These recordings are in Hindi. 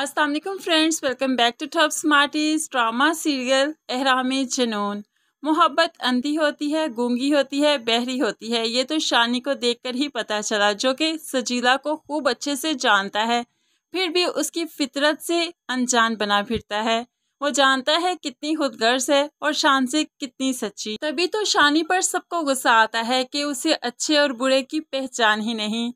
Aslam friends welcome back to top Smarties drama serial Ehraam Junoon मोहब्बत अंधी होती है गूंगी होती है बहरी होती है ये तो शानी को देखकर ही पता चला जो कि सजीला को खूब अच्छे से जानता है फिर भी उसकी फितरत से अनजान बना फिरता है वो जानता है कितनी खुदगर्ज है और शान से कितनी सच्ची तभी तो शानी पर सबको गुस्सा आता है कि उसे अच्छे और बुरे की पहचान ही नहीं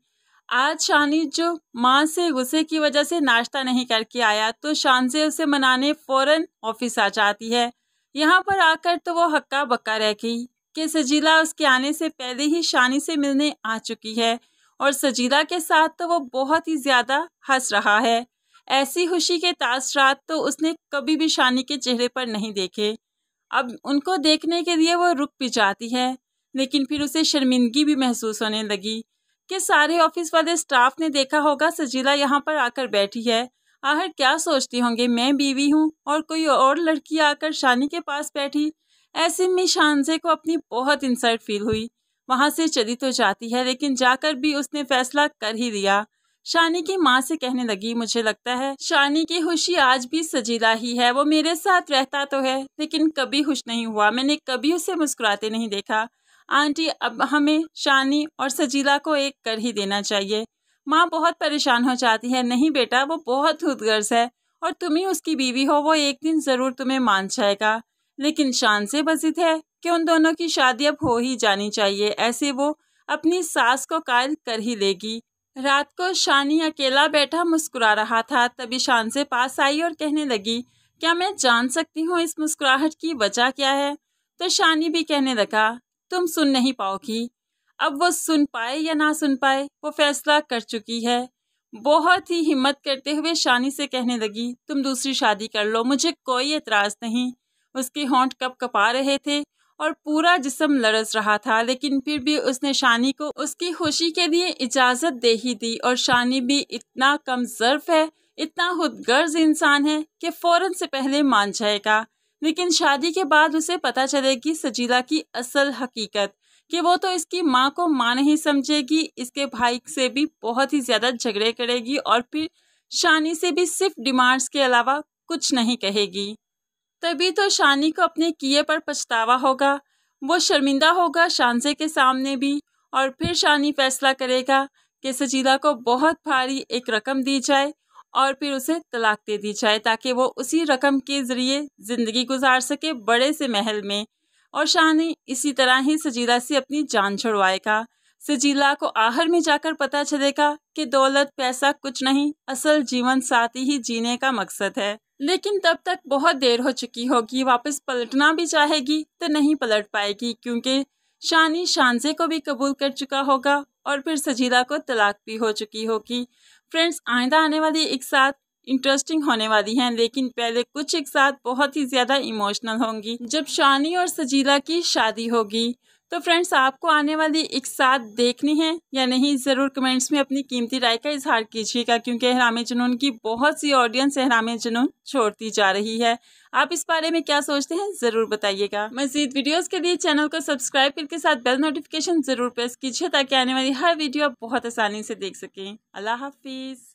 आज शानी जो माँ से गुस्से की वजह से नाश्ता नहीं करके आया तो शान से उसे मनाने फौरन ऑफिस आ जाती है यहाँ पर आकर तो वो हक्का बक्का रह गई कि सजीला उसके आने से पहले ही शानी से मिलने आ चुकी है और सजीला के साथ तो वो बहुत ही ज़्यादा हंस रहा है ऐसी खुशी के तासरात तो उसने कभी भी शानी के चेहरे पर नहीं देखे अब उनको देखने के लिए वो रुक भी जाती है लेकिन फिर उसे शर्मिंदगी भी महसूस होने लगी कि सारे ऑफिस वाले स्टाफ ने देखा होगा सजीला यहाँ पर आकर बैठी है आखिर क्या सोचती होंगे मैं बीवी हूँ और कोई और लड़की आकर शानी के पास बैठी ऐसे में शानजे को अपनी बहुत इंसल्ट फील हुई वहाँ से चली तो जाती है लेकिन जाकर भी उसने फैसला कर ही दिया शानी की माँ से कहने लगी मुझे लगता है शानी की खुशी आज भी सजीला ही है वो मेरे साथ रहता तो है लेकिन कभी खुश नहीं हुआ मैंने कभी उसे मुस्कुराते नहीं देखा आंटी अब हमें शानी और सजीला को एक कर ही देना चाहिए माँ बहुत परेशान हो जाती है नहीं बेटा वो बहुत खुदगर्ज है और तुम ही उसकी बीवी हो वो एक दिन ज़रूर तुम्हें मान जाएगा लेकिन शान से बसित है कि उन दोनों की शादी अब हो ही जानी चाहिए ऐसे वो अपनी सास को कायल कर ही लेगी रात को शानी अकेला बैठा मुस्कुरा रहा था तभी शान से पास आई और कहने लगी क्या मैं जान सकती हूँ इस मुस्कुराहट की वजह क्या है तो शानी भी कहने लगा तुम सुन नहीं पाओगी अब वो सुन पाए या ना सुन पाए वो फैसला कर चुकी है बहुत ही हिम्मत करते हुए शानी से कहने लगी तुम दूसरी शादी कर लो मुझे कोई एतराज़ नहीं उसके होंठ कप कपा रहे थे और पूरा जिसम लड़स रहा था लेकिन फिर भी उसने शानी को उसकी खुशी के लिए इजाज़त दे ही दी और शानी भी इतना कम जर्फ है इतना खुदगर्ज इंसान है कि फ़ौरन से पहले मान जाएगा लेकिन शादी के बाद उसे पता चलेगी सजीला की असल हकीकत कि वो तो इसकी माँ को माँ नहीं समझेगी इसके भाई से भी बहुत ही ज़्यादा झगड़े करेगी और फिर शानी से भी सिर्फ डिमांड्स के अलावा कुछ नहीं कहेगी तभी तो शानी को अपने किए पर पछतावा होगा वो शर्मिंदा होगा शानजे के सामने भी और फिर शानी फैसला करेगा कि सजीला को बहुत भारी एक रकम दी जाए और फिर उसे तलाक दे दी जाए ताकि वो उसी रकम के ज़रिए ज़िंदगी गुजार सके बड़े से महल में और शानी इसी तरह ही सजीला से अपनी जान छुड़वाएगा सजीला को आहर में जाकर पता चलेगा कि दौलत पैसा कुछ नहीं असल जीवन साथी ही जीने का मकसद है लेकिन तब तक बहुत देर हो चुकी होगी वापस पलटना भी चाहेगी तो नहीं पलट पाएगी क्योंकि शानी शानजे को भी कबूल कर चुका होगा और फिर सजीला को तलाक भी हो चुकी होगी फ्रेंड्स आइंदा आने वाली एक साथ इंटरेस्टिंग होने वाली हैं लेकिन पहले कुछ एक साथ बहुत ही ज़्यादा इमोशनल होंगी जब शानी और सजीला की शादी होगी तो फ्रेंड्स आपको आने वाली एक साथ देखनी है या नहीं ज़रूर कमेंट्स में अपनी कीमती राय का इजहार कीजिएगा क्योंकि हराम जुनून की बहुत सी ऑडियंस हराम जुनून छोड़ती जा रही है आप इस बारे में क्या सोचते हैं ज़रूर बताइएगा मजीद वीडियोस के लिए चैनल को सब्सक्राइब करके साथ बेल नोटिफिकेशन ज़रूर प्रेस कीजिए ताकि आने वाली हर वीडियो आप बहुत आसानी से देख सकें अल्लाह हाफिज़